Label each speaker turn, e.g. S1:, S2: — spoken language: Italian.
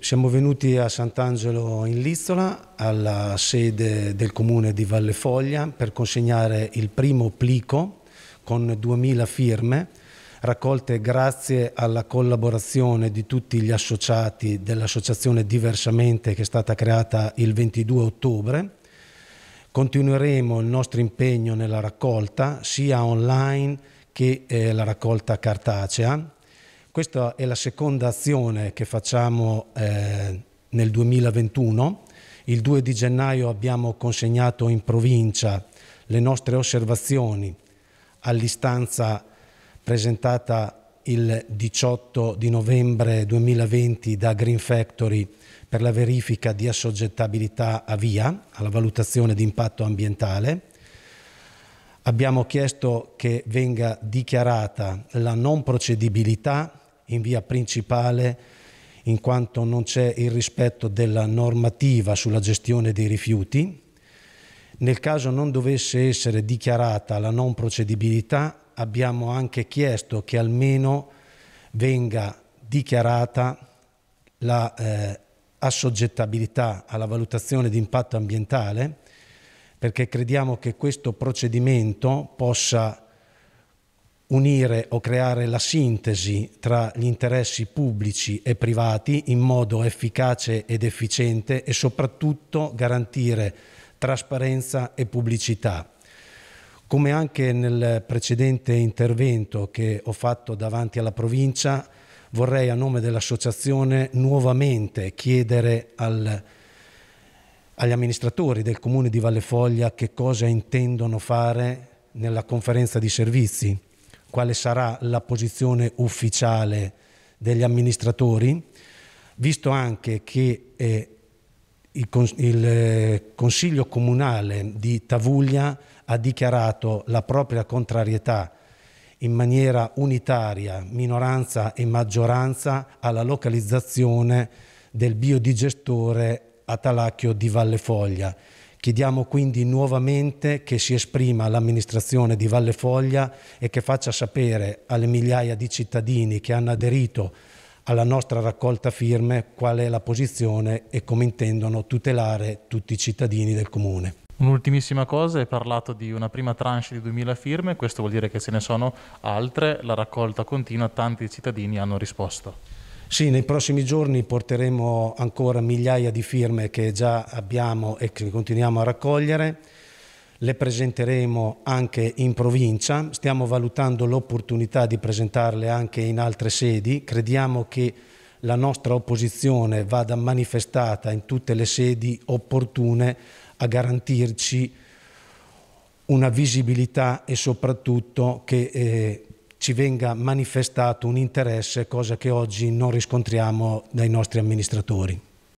S1: Siamo venuti a Sant'Angelo in Lizzola, alla sede del comune di Valle Foglia, per consegnare il primo plico con 2000 firme raccolte grazie alla collaborazione di tutti gli associati dell'associazione Diversamente che è stata creata il 22 ottobre. Continueremo il nostro impegno nella raccolta sia online che eh, la raccolta cartacea questa è la seconda azione che facciamo eh, nel 2021. Il 2 di gennaio abbiamo consegnato in provincia le nostre osservazioni all'istanza presentata il 18 di novembre 2020 da Green Factory per la verifica di assoggettabilità a via, alla valutazione di impatto ambientale. Abbiamo chiesto che venga dichiarata la non procedibilità in via principale in quanto non c'è il rispetto della normativa sulla gestione dei rifiuti. Nel caso non dovesse essere dichiarata la non procedibilità, abbiamo anche chiesto che almeno venga dichiarata la eh, assoggettabilità alla valutazione di impatto ambientale perché crediamo che questo procedimento possa unire o creare la sintesi tra gli interessi pubblici e privati in modo efficace ed efficiente e soprattutto garantire trasparenza e pubblicità. Come anche nel precedente intervento che ho fatto davanti alla provincia, vorrei a nome dell'associazione nuovamente chiedere al, agli amministratori del comune di Valle Foglia che cosa intendono fare nella conferenza di servizi quale sarà la posizione ufficiale degli amministratori, visto anche che eh, il, il, eh, Consiglio Comunale di Tavuglia ha dichiarato la propria contrarietà in maniera unitaria, minoranza e maggioranza, alla localizzazione del biodigestore Atalacchio di Valle Foglia Chiediamo quindi nuovamente che si esprima l'amministrazione di Valle Foglia e che faccia sapere alle migliaia di cittadini che hanno aderito alla nostra raccolta firme qual è la posizione e come intendono tutelare tutti i cittadini del comune. Un'ultimissima cosa, hai parlato di una prima tranche di 2000 firme, questo vuol dire che ce ne sono altre, la raccolta continua, tanti cittadini hanno risposto. Sì, nei prossimi giorni porteremo ancora migliaia di firme che già abbiamo e che continuiamo a raccogliere, le presenteremo anche in provincia, stiamo valutando l'opportunità di presentarle anche in altre sedi, crediamo che la nostra opposizione vada manifestata in tutte le sedi opportune a garantirci una visibilità e soprattutto che eh, ci venga manifestato un interesse, cosa che oggi non riscontriamo dai nostri amministratori.